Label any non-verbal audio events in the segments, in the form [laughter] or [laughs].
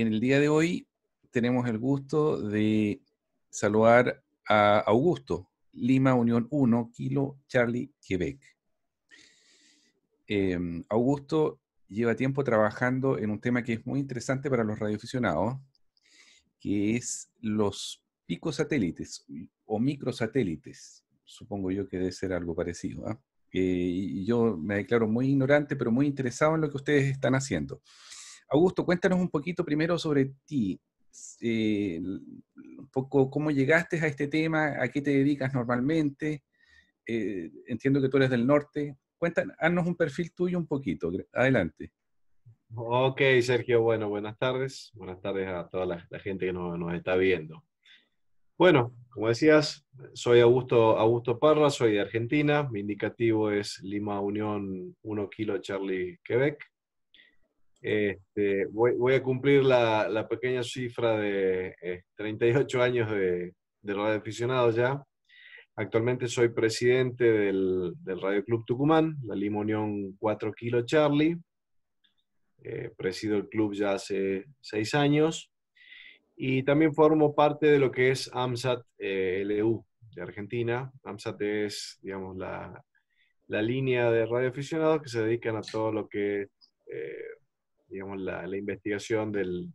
en el día de hoy tenemos el gusto de saludar a Augusto, Lima Unión 1, Kilo Charlie, Quebec. Em, Augusto lleva tiempo trabajando en un tema que es muy interesante para los radioaficionados, que es los picosatélites o microsatélites. Supongo yo que debe ser algo parecido. ¿ah? Eh, yo me declaro muy ignorante, pero muy interesado en lo que ustedes están haciendo. Augusto, cuéntanos un poquito primero sobre ti. Eh, un poco cómo llegaste a este tema, a qué te dedicas normalmente. Eh, entiendo que tú eres del norte. Cuéntanos, haznos un perfil tuyo un poquito. Adelante. Ok, Sergio, bueno, buenas tardes. Buenas tardes a toda la, gente que nos, está viendo. Bueno, como decías, soy Augusto, Augusto Parra, soy de Argentina. Mi indicativo es Lima Unión 1 Kilo Charlie Quebec. Este, voy, a cumplir la, pequeña cifra de 38 eh, años de, Radio radioaficionado ya. Actualmente soy presidente del, Radio Club Tucumán, la Lima Unión 4 Kilo Charlie. Eh, presido el club ya hace seis años. Y también formo parte de lo que es AMSAT eh, LU de Argentina. AMSAT es, digamos, la, la línea de radioaficionados que se dedican a todo lo que digamos, la, investigación de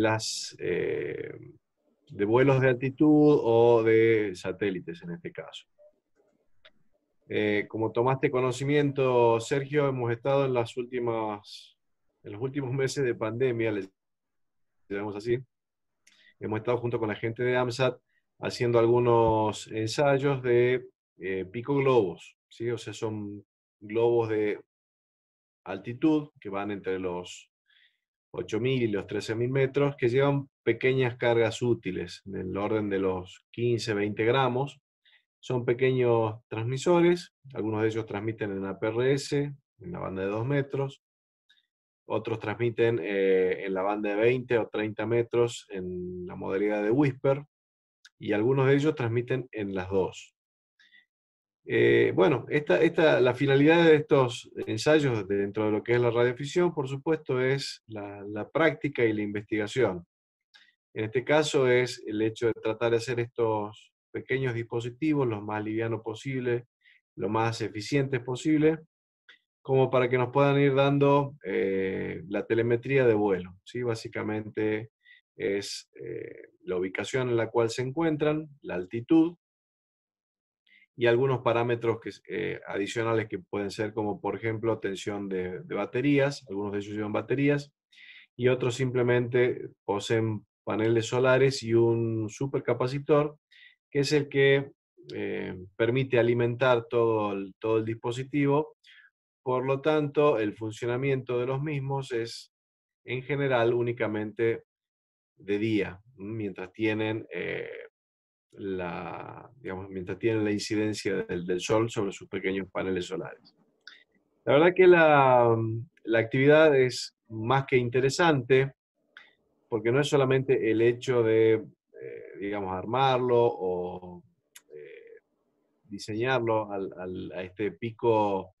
las eh, de vuelos de altitud o de satélites en este caso. Eh, como tomaste conocimiento, Sergio, hemos estado en las últimas, en los últimos meses de pandemia, les así. Hemos estado junto con la gente de AMSAT haciendo algunos ensayos de eh, pico globos, ¿sí? o sea, son globos de altitud, que van entre los 8.000 y los 13.000 metros, que llevan pequeñas cargas útiles, del orden de los 15, 20 gramos. Son pequeños transmisores, algunos de ellos transmiten en APRS, en la banda de 2 metros, otros transmiten eh, en la banda de 20 o 30 metros en la modalidad de Whisper, y algunos de ellos transmiten en las dos. Eh, bueno, esta, la finalidad de estos ensayos dentro de lo que es la radioficción, por supuesto, es la, práctica y la investigación. En este caso es el hecho de tratar de hacer estos pequeños dispositivos lo más liviano posible, lo más eficientes posible, como para que nos puedan ir dando eh, la telemetría de vuelo. ¿sí? Básicamente es eh, la ubicación en la cual se encuentran, la altitud, y algunos parámetros eh, adicionales que pueden ser como, por ejemplo, tensión de, baterías, algunos de ellos llevan baterías, y otros simplemente poseen paneles solares y un supercapacitor, que es el que eh, permite alimentar todo el, todo el dispositivo. Por lo tanto, el funcionamiento de los mismos es, en general, únicamente de día, mientras tienen... Eh, la, digamos, mientras tienen la incidencia del, sol sobre sus pequeños paneles solares. La verdad que la, mm, la actividad es más que interesante porque no es solamente el hecho de, eh, digamos, armarlo o eh, diseñarlo al, al, a este pico,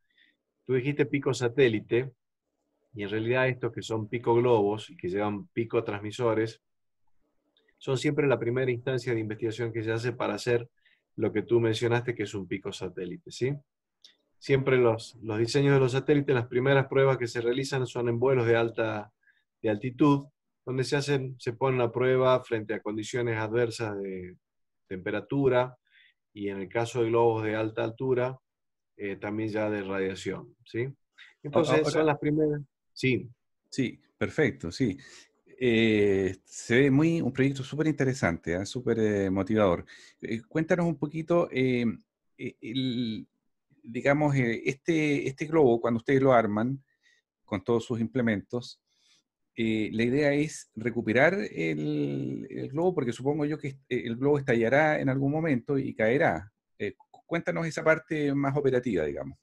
tú dijiste pico satélite, y en realidad estos que son pico globos y que llevan pico transmisores, son siempre la primera instancia de investigación que se hace para hacer lo que tú mencionaste, que es un pico satélite, ¿sí? Siempre los, los diseños de los satélites, las primeras pruebas que se realizan son en vuelos de alta de altitud, donde se, hacen, se pone a prueba frente a condiciones adversas de temperatura y en el caso de globos de alta altura, eh, también ya de radiación, ¿sí? Entonces, son las primeras... Sí. Sí, perfecto, sí. Eh, se ve muy un proyecto súper interesante, ¿ah? súper eh, motivador. Eh, cuéntanos un poquito, digamos, este, este globo, cuando ustedes lo arman con todos sus implementos, la idea es recuperar el, globo, porque supongo yo que el globo estallará en algún momento y caerá. cuéntanos esa parte más operativa, digamos.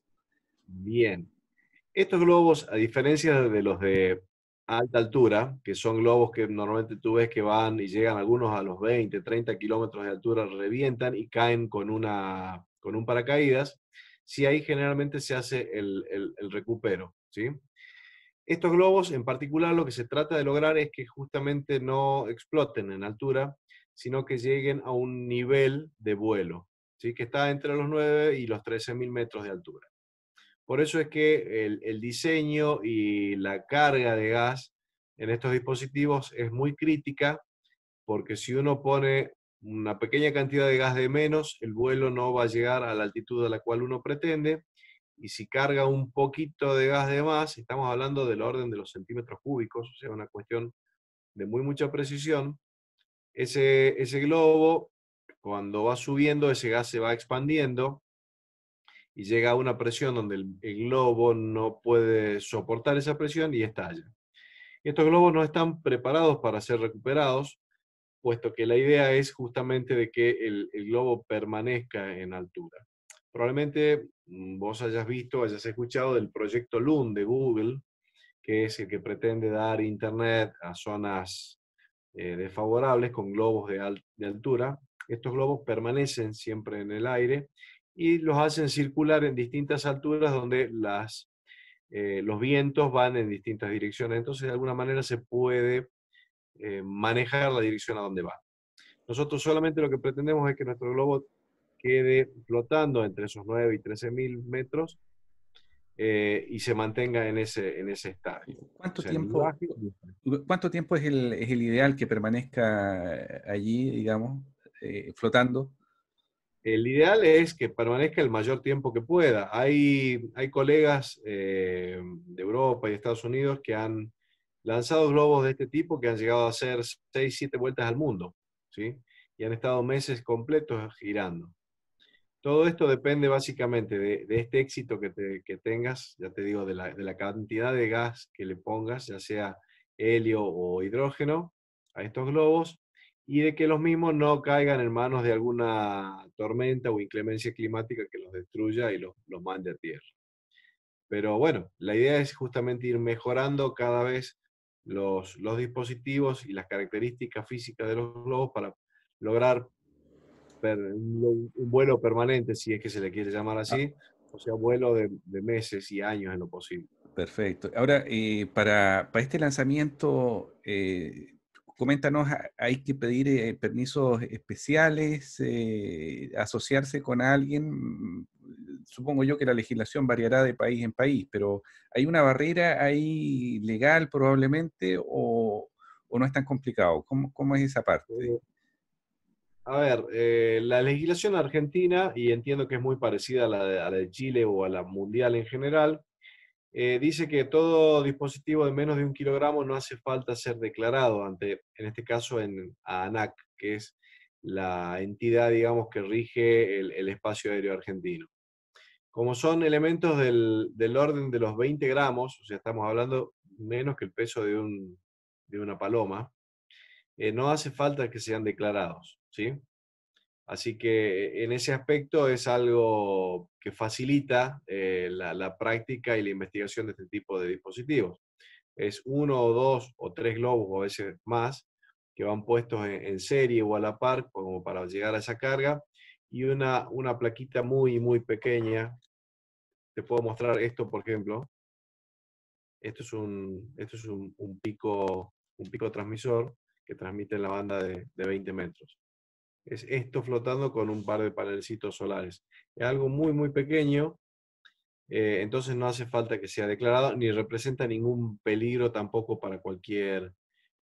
Bien. Estos globos, a diferencia de los de alta altura, que son globos que normalmente tú ves que van y llegan algunos a los 20, 30 kilómetros de altura, revientan y caen con, una, con un paracaídas, si ahí generalmente se hace el, recupero. ¿sí? Estos globos en particular lo que se trata de lograr es que justamente no exploten en altura, sino que lleguen a un nivel de vuelo, ¿sí? que está entre los 9 y los 13.000 metros de altura. Por eso es que el, diseño y la carga de gas en estos dispositivos es muy crítica, porque si uno pone una pequeña cantidad de gas de menos, el vuelo no va a llegar a la altitud a la cual uno pretende. Y si carga un poquito de gas de más, estamos hablando del orden de los centímetros cúbicos, o sea, una cuestión de muy mucha precisión, ese globo, cuando va subiendo, ese gas se va expandiendo y llega a una presión donde el, globo no puede soportar esa presión y estalla. Estos globos no están preparados para ser recuperados, puesto que la idea es justamente de que el, globo permanezca en altura. Probablemente mm, vos hayas visto, hayas escuchado del proyecto loon de Google, que es el que pretende dar Internet a zonas eh, desfavorables con globos de altura. Estos globos permanecen siempre en el aire y los hacen circular en distintas alturas donde las, eh, los vientos van en distintas direcciones. Entonces, de alguna manera se puede eh, manejar la dirección a donde va. Nosotros solamente lo que pretendemos es que nuestro globo quede flotando entre esos 9 y 13 mil metros eh, y se mantenga en ese, en ese estadio. ¿Cuánto, tiempo, ¿cuánto tiempo es el, es el, ideal que permanezca allí, digamos, flotando? El ideal es que permanezca el mayor tiempo que pueda. Hay, hay colegas eh, de Europa y Estados Unidos que han lanzado globos de este tipo que han llegado a hacer 6, 7 vueltas al mundo, ¿sí? Y han estado meses completos girando. Todo esto depende básicamente de, este éxito que, tengas, ya te digo, de la cantidad de gas que le pongas, ya sea helio o hidrógeno, a estos globos y de que los mismos no caigan en manos de alguna tormenta o inclemencia climática que los destruya y los, mande a tierra. Pero bueno, la idea es justamente ir mejorando cada vez los, los dispositivos y las características físicas de los globos para lograr un, vuelo permanente, si es que se le quiere llamar ah. así, o sea, vuelo de, meses y años en lo posible. Perfecto. Ahora, eh, para, para, este lanzamiento, eh, coméntanos, ¿hay que pedir eh, permisos especiales, eh, asociarse con alguien? Supongo yo que la legislación variará de país en país, pero ¿hay una barrera ahí legal probablemente o, no es tan complicado? ¿Cómo, es esa parte? Eh, a ver, la legislación argentina, y entiendo que es muy parecida a la de Chile o a la mundial en general, eh, dice que todo dispositivo de menos de un kilogramo no hace falta ser declarado ante, en este caso, en ANAC, que es la entidad, digamos, que rige el, espacio aéreo argentino. Como son elementos del, orden de los 20 gramos, o sea, estamos hablando menos que el peso de, una paloma, eh, no hace falta que sean declarados, ¿sí? Así que en ese aspecto es algo que facilita eh, la, práctica y la investigación de este tipo de dispositivos. Es uno o dos o tres globos o a veces más que van puestos en, serie o a la par como para llegar a esa carga y una, una plaquita muy, muy pequeña. Te puedo mostrar esto, por ejemplo. Esto es un, pico, un pico transmisor que transmite en la banda de, de 20 metros. Es esto flotando con un par de panelcitos solares. Es algo muy, muy pequeño, eh, entonces no hace falta que sea declarado ni representa ningún peligro tampoco para cualquier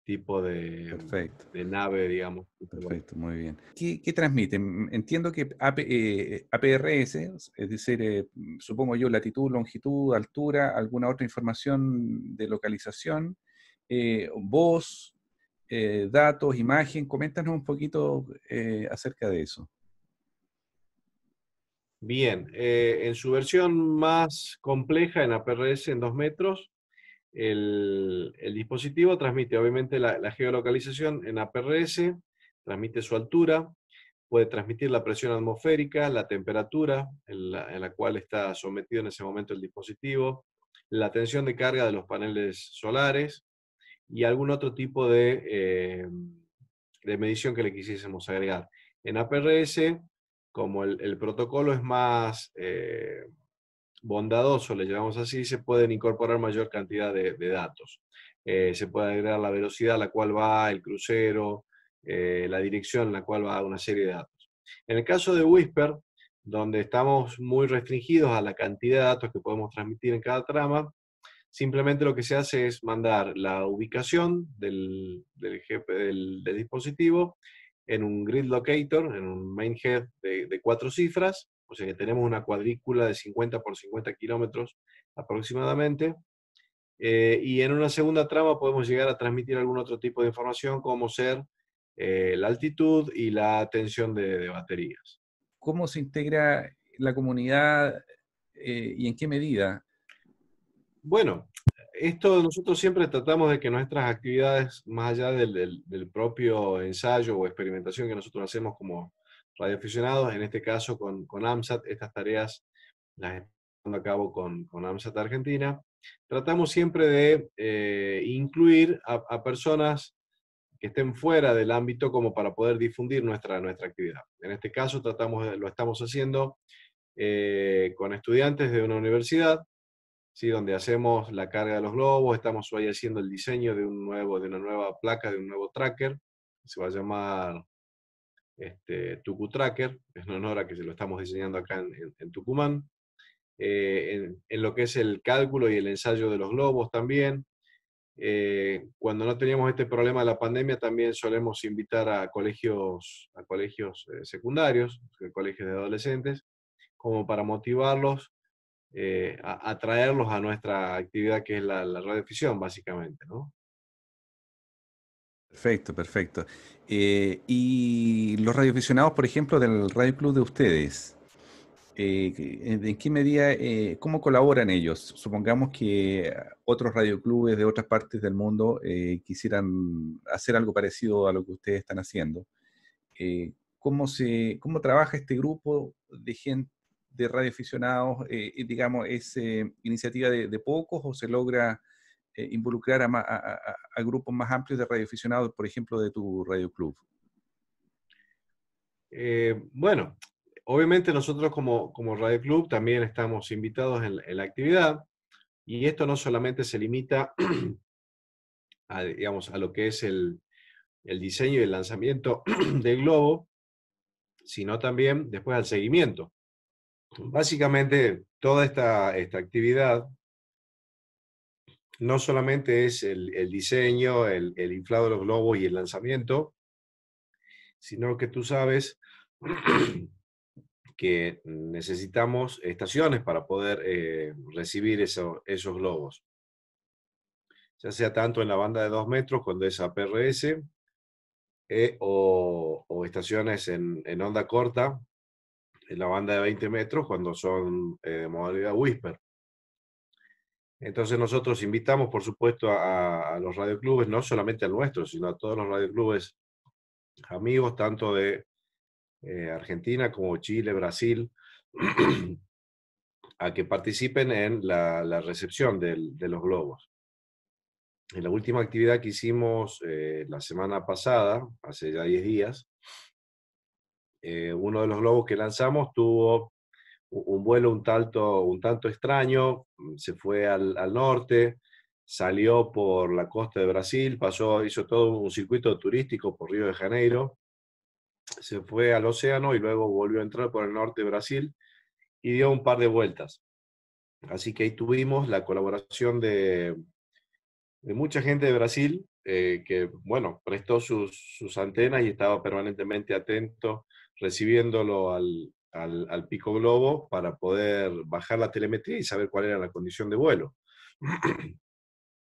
tipo de, mm, de nave, digamos. Perfecto, muy bien. ¿Qué, qué transmiten? Mm, entiendo que APRS, eh, eh, es decir, mm, supongo yo latitud, longitud, altura, alguna otra información de localización, eh, voz, eh, datos, imagen. Coméntanos un poquito eh, acerca de eso. Bien, eh, en su versión más compleja, en APRS en dos metros, el, dispositivo transmite obviamente la, geolocalización en APRS, transmite su altura, puede transmitir la presión atmosférica, la temperatura en la, cual está sometido en ese momento el dispositivo, la tensión de carga de los paneles solares, y algún otro tipo de, eh, de medición que le quisiésemos agregar. En APRS, como el, protocolo es más eh, bondadoso, le llamamos así, se pueden incorporar mayor cantidad de, datos. Eh, se puede agregar la velocidad a la cual va el crucero, la dirección a la cual va una serie de datos. En el caso de Whisper, donde estamos muy restringidos a la cantidad de datos que podemos transmitir en cada trama, Simplemente lo que se hace es mandar la ubicación del, del, del, dispositivo en un grid locator, en un main head de, cuatro cifras, o sea que tenemos una cuadrícula de 50 por 50 kilómetros aproximadamente, eh, y en una segunda trama podemos llegar a transmitir algún otro tipo de información, como ser eh, la altitud y la tensión de, baterías. ¿Cómo se integra la comunidad eh, y en qué medida bueno, esto nosotros siempre tratamos de que nuestras actividades, más allá del, propio ensayo o experimentación que nosotros hacemos como radioaficionados, en este caso con, con AMSAT, estas tareas las estamos a cabo con, con, AMSAT Argentina, tratamos siempre de eh, incluir a, personas que estén fuera del ámbito como para poder difundir nuestra, nuestra actividad. En este caso tratamos, lo estamos haciendo eh, con estudiantes de una universidad donde hacemos la carga de los globos, estamos hoy haciendo el diseño de, un nuevo, de una nueva placa, de un nuevo tracker, se va a llamar este, Tucu Tracker, es una honor que se lo estamos diseñando acá en, Tucumán. Eh, en, lo que es el cálculo y el ensayo de los globos también. Eh, cuando no teníamos este problema de la pandemia, también solemos invitar a colegios, a colegios eh, secundarios, colegios de adolescentes, como para motivarlos eh, atraerlos a nuestra actividad que es la, la básicamente, ¿no? Perfecto, perfecto. Eh, y los radioaficionados, por ejemplo, del Radio Club de ustedes, eh, ¿en qué medida, cómo colaboran ellos? Supongamos que otros radioclubes de otras partes del mundo quisieran hacer algo parecido a lo que ustedes están haciendo. ¿cómo, se, ¿Cómo trabaja este grupo de gente de radioaficionados, eh, digamos, es eh, iniciativa de, pocos o se logra eh, involucrar a, grupos más amplios de radioaficionados, por ejemplo, de tu club? bueno, obviamente nosotros como, Radio Club también estamos invitados en, la actividad y esto no solamente se limita [clears throat] a, digamos, a lo que es el, el diseño y el lanzamiento [clears throat] del globo, sino también después al seguimiento básicamente toda esta, actividad no solamente es el, diseño, el, inflado de los globos y el lanzamiento, sino que tú sabes que necesitamos estaciones para poder eh, recibir esos globos. Ya sea tanto en la banda de 2 metros, cuando es APRS, eh, o, estaciones en onda corta, en la banda de 20 metros cuando son eh, de modalidad Whisper. Entonces nosotros invitamos, por supuesto, a, los radioclubes, no solamente al nuestro, sino a todos los radioclubes amigos, tanto de eh, Argentina como Chile, Brasil, [clears throat] a que participen en la, recepción de los globos. En la última actividad que hicimos eh, la semana pasada, hace ya 10 días, eh, uno de los globos que lanzamos tuvo un vuelo un tanto, un tanto extraño, mm, se fue al, norte, salió por la costa de Brasil, pasó, hizo todo un circuito turístico por Río de Janeiro, se fue al océano y luego volvió a entrar por el norte de Brasil y dio un par de vueltas. Así que ahí tuvimos la colaboración de, mucha gente de Brasil, eh, que, bueno, prestó sus antenas y estaba permanentemente atento recibiéndolo al, Pico Globo para poder bajar la telemetría y saber cuál era la condición de vuelo.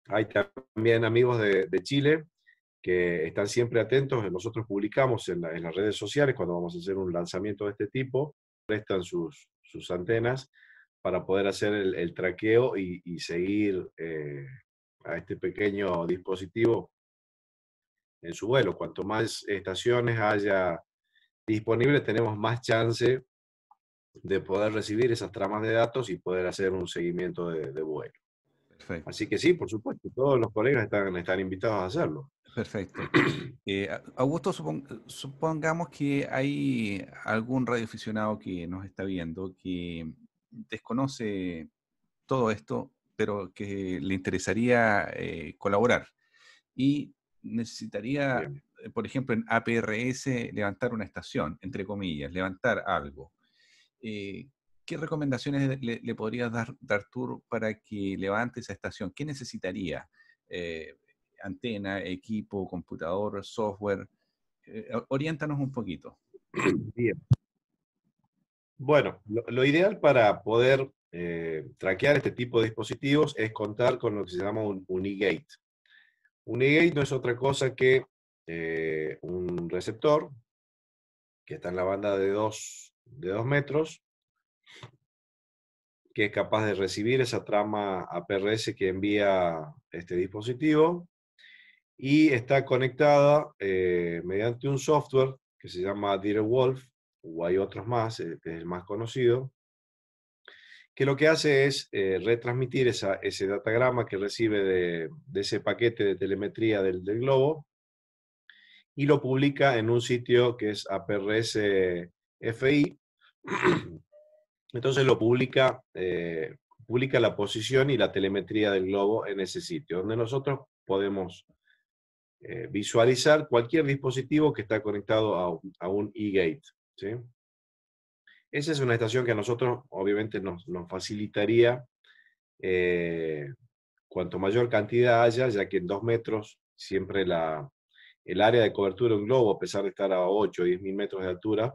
Hay también amigos de, Chile que están siempre atentos. Eh, nosotros publicamos en, las redes sociales cuando vamos a hacer un lanzamiento de este tipo, prestan sus, sus antenas para poder hacer el, traqueo y, seguir eh, a este pequeño dispositivo en su vuelo. Cuanto más estaciones haya disponible tenemos más chance de poder recibir esas tramas de datos y poder hacer un seguimiento de, vuelo. Así que sí, por supuesto, todos los colegas están, están invitados a hacerlo. Perfecto. [clears throat] Eh, Augusto, supongamos que hay algún radioaficionado que nos está viendo que desconoce todo esto, pero que le interesaría eh, colaborar y necesitaría por ejemplo, en APRS, levantar una estación, entre comillas, levantar algo. Eh, ¿Qué recomendaciones le, podrías dar, dar, para que levante esa estación? ¿Qué necesitaría? Eh, antena, equipo, computador, software. Eh, oriéntanos un poquito. [clears throat] Bien. Bueno, lo, ideal para poder traquear este tipo de dispositivos es contar con lo que se llama un, un Un no es otra cosa que eh, un receptor que está en la banda de 2 de metros, que es capaz de recibir esa trama APRS que envía este dispositivo y está conectada eh, mediante un software que se llama wolf o hay otros más, eh, es el más conocido, que lo que hace es retransmitir esa, ese datagrama que recibe de, ese paquete de telemetría del globo y lo publica en un sitio que es APRS FI. Entonces lo publica, eh, publica la posición y la telemetría del globo en ese sitio, donde nosotros podemos eh, visualizar cualquier dispositivo que está conectado a, un e-gate. Esa es una estación que a nosotros obviamente nos, facilitaría eh, cuanto mayor cantidad haya, ya que en dos metros siempre la, el área de cobertura de un globo, a pesar de estar a 8 o 10 mil metros de altura,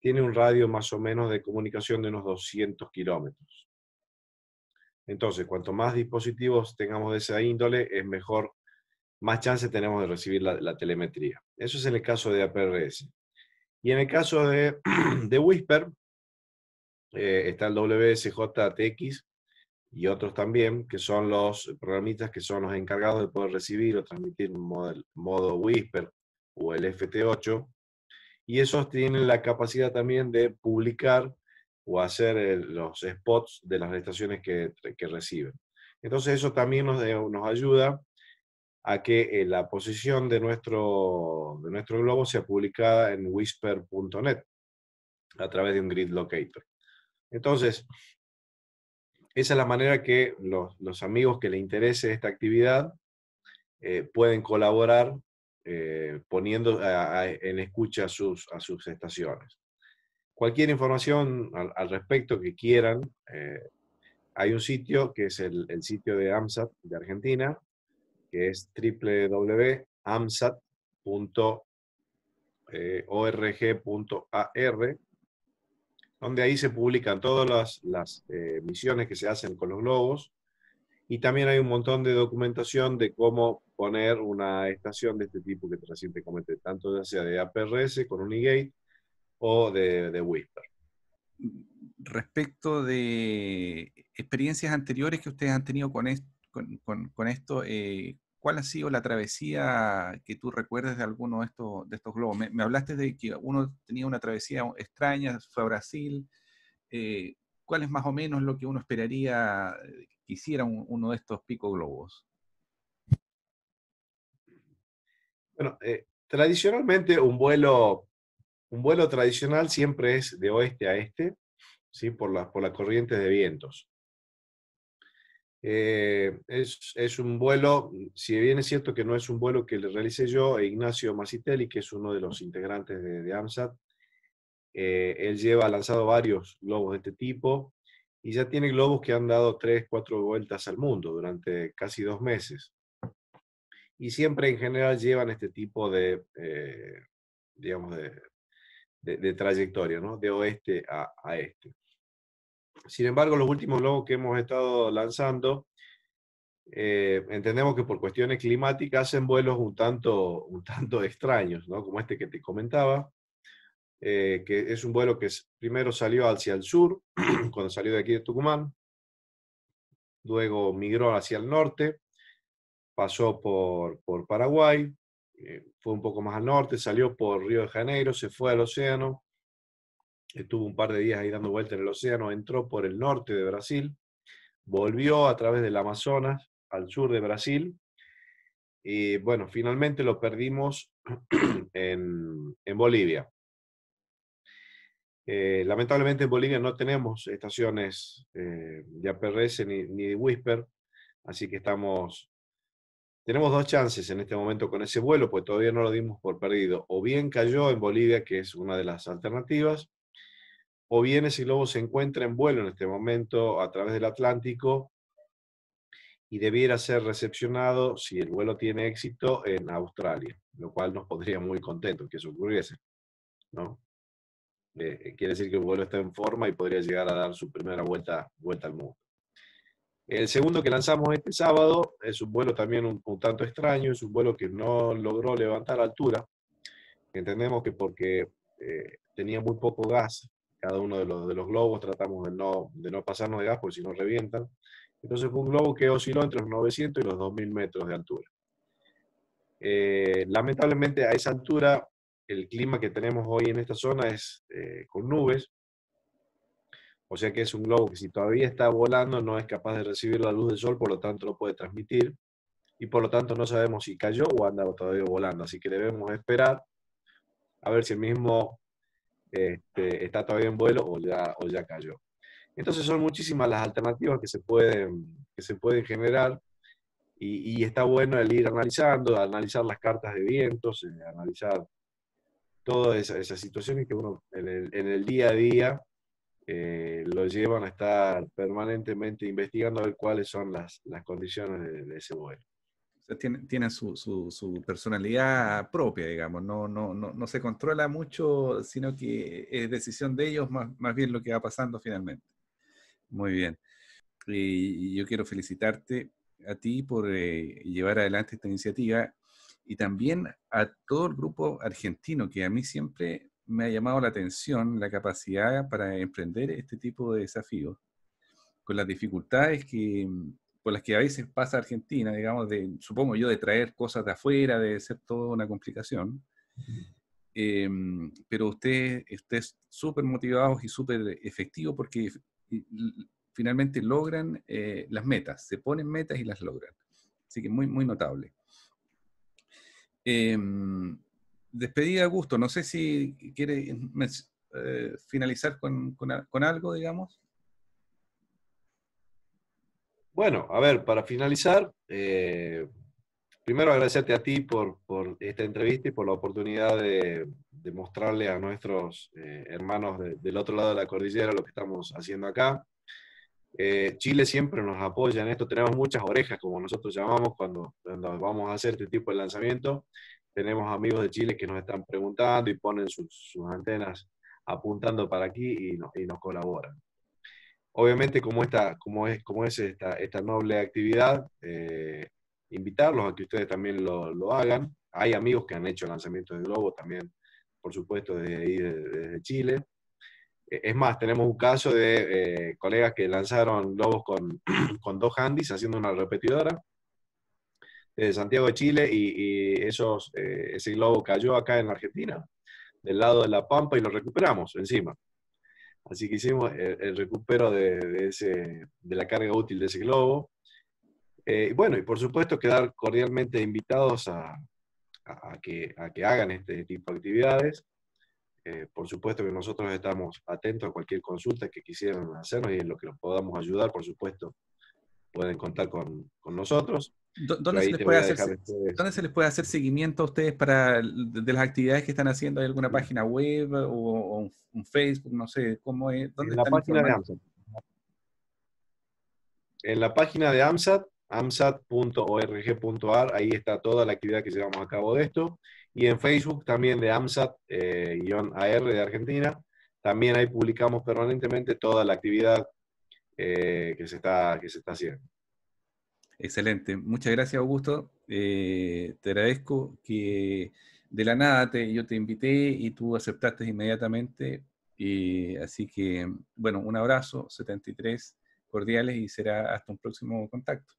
tiene un radio más o menos de comunicación de unos 200 kilómetros. Entonces, cuanto más dispositivos tengamos de esa índole, es mejor, más chance tenemos de recibir la, telemetría. Eso es en el caso de APRS. Y en el caso de, [clears throat] de Whisper, eh, está el WSJTX, y otros también, que son los programistas que son los encargados de poder recibir o transmitir en modo Whisper o el FT8. Y esos tienen la capacidad también de publicar o hacer eh, los spots de las estaciones que, reciben. Entonces eso también nos, nos ayuda a que eh, la posición de nuestro, de nuestro globo sea publicada en whisper.net a través de un grid locator. Entonces, esa es la manera que los, amigos que le interese esta actividad eh, pueden colaborar eh, poniendo en escucha a sus, a sus estaciones. Cualquier información al, respecto que quieran, eh, hay un sitio que es el, el, sitio de AMSAT de Argentina, que es www.amsat.org.ar donde ahí se publican todas las, eh, misiones que se hacen con los globos y también hay un montón de documentación de cómo poner una estación de este tipo que recién te comenté, este, tanto ya sea de APRS con Unigate o de, Whisper. Respecto de experiencias anteriores que ustedes han tenido con, esto, eh, ¿Cuál ha sido la travesía que tú recuerdes de alguno de estos, globos? Me, hablaste de que uno tenía una travesía extraña, fue a Brasil. Eh, ¿Cuál es más o menos lo que uno esperaría eh, que hiciera uno de estos pico globos? Bueno, eh, tradicionalmente un vuelo, un vuelo tradicional siempre es de oeste a este, ¿sí? por, por las corrientes de vientos. Eh, es, un vuelo, si bien es cierto que no es un vuelo que le realicé yo, e Ignacio Masitelli, que es uno de los integrantes de, AMSAT, eh, él lleva, lanzado varios globos de este tipo y ya tiene globos que han dado tres, cuatro vueltas al mundo durante casi dos meses. Y siempre en general llevan este tipo de, eh, digamos, de, trayectoria, ¿no? De oeste a este. Sin embargo, los últimos logos que hemos estado lanzando, eh, entendemos que por cuestiones climáticas hacen vuelos un tanto, un tanto [laughs] extraños, ¿no? como este que te comentaba, eh, que es un vuelo que primero salió hacia el sur, [clears throat] cuando salió de aquí de Tucumán, luego migró hacia el norte, pasó por, Paraguay, eh, fue un poco más al norte, salió por Río de Janeiro, se fue al océano, estuvo un par de días ahí dando vueltas en el océano, entró por el norte de Brasil, volvió a través del Amazonas al sur de Brasil. Y bueno, finalmente lo perdimos [clears throat] en, en Bolivia. Eh, lamentablemente en Bolivia no tenemos estaciones eh, de APRS ni, ni, de Whisper, así que estamos, tenemos dos chances en este momento con ese vuelo, pues todavía no lo dimos por perdido. O bien cayó en Bolivia, que es una de las alternativas, o bien ese globo se encuentra en vuelo en este momento a través del Atlántico y debiera ser recepcionado, si el vuelo tiene éxito, en Australia, lo cual nos pondría muy contentos que eso ocurriese. ¿no? Eh, quiere decir que el vuelo está en forma y podría llegar a dar su primera vuelta, vuelta al mundo. El segundo que lanzamos este sábado es un vuelo también un, tanto extraño, es un vuelo que no logró levantar altura. Entendemos que porque eh, tenía muy poco gas cada uno de los, de los globos, tratamos de no, pasarnos de gas porque si no revientan. Entonces fue un globo que osciló entre los 900 y los 2000 metros de altura. Eh, lamentablemente a esa altura el clima que tenemos hoy en esta zona es eh, con nubes, o sea que es un globo que si todavía está volando no es capaz de recibir la luz del sol, por lo tanto no puede transmitir y por lo tanto no sabemos si cayó o anda todavía volando, así que debemos esperar a ver si el mismo este, está todavía en vuelo o ya, cayó. Entonces son muchísimas las alternativas que se pueden, que se pueden generar y, está bueno el ir analizando, analizar las cartas de vientos, eh, analizar todas esas, situaciones que uno en el, día a día eh, lo llevan a estar permanentemente investigando a ver cuáles son las, las condiciones de ese vuelo tienen, su, personalidad propia, digamos, no, no, no, se controla mucho, sino que es decisión de ellos más, bien lo que va pasando finalmente. Muy bien. Y, yo quiero felicitarte a ti por eh, llevar adelante esta iniciativa y también a todo el grupo argentino que a mí siempre me ha llamado la atención la capacidad para emprender este tipo de desafíos, con las dificultades que, con las que a veces pasa Argentina, digamos, de, supongo yo, de traer cosas de afuera, de ser toda una complicación. Em, pero usted, esté súper motivado y súper efectivo porque eh, finalmente logran eh, las metas, se ponen metas y las logran. Así que muy, muy notable. Eh, despedida, gusto. No sé si quiere eh, finalizar con algo, digamos. Bueno, a ver, para finalizar, eh, primero agradecerte a ti por, por, esta entrevista y por la oportunidad de, mostrarle a nuestros eh, hermanos del otro lado de la cordillera lo que estamos haciendo acá. Eh, Chile siempre nos apoya en esto, tenemos muchas orejas, como nosotros llamamos cuando, vamos a hacer este tipo de lanzamiento. Tenemos amigos de Chile que nos están preguntando y ponen sus, antenas apuntando para aquí y nos colaboran obviamente como, como es, como es esta, noble actividad, eh, invitarlos a que ustedes también lo, hagan. Hay amigos que han hecho lanzamientos de globo también, por supuesto, desde, Chile. E, es más, tenemos un caso de eh, colegas que lanzaron globos [clears throat] con, dos handys haciendo una repetidora desde Santiago de Chile y, y esos, eh, ese globo cayó acá en la Argentina, del lado de La Pampa, y lo recuperamos encima. Así que hicimos el, recupero de, la carga útil de ese globo. Eh, bueno, y por supuesto quedar cordialmente invitados a, que, hagan este tipo de actividades. Eh, por supuesto que nosotros estamos atentos a cualquier consulta que quisieran hacernos y en lo que los podamos ayudar, por supuesto, pueden contar con nosotros. ¿Dónde se, les puede hacer, seguimiento a ustedes para de las actividades que están haciendo? ¿Hay alguna página web o, un, Facebook? No sé, ¿cómo es? ¿Dónde en la página de AMSAT. En la página de AMSAT, amsat.org.ar, ahí está toda la actividad que llevamos a cabo de esto. Y en Facebook también de AMSAT-AR eh, de Argentina. También ahí publicamos permanentemente toda la actividad eh, que, se está, que se está haciendo. Excelente. Muchas gracias, Augusto. Eh, te agradezco que de la nada te, yo te invité y tú aceptaste inmediatamente. y así que, bueno, un abrazo, 73 cordiales y será hasta un próximo contacto.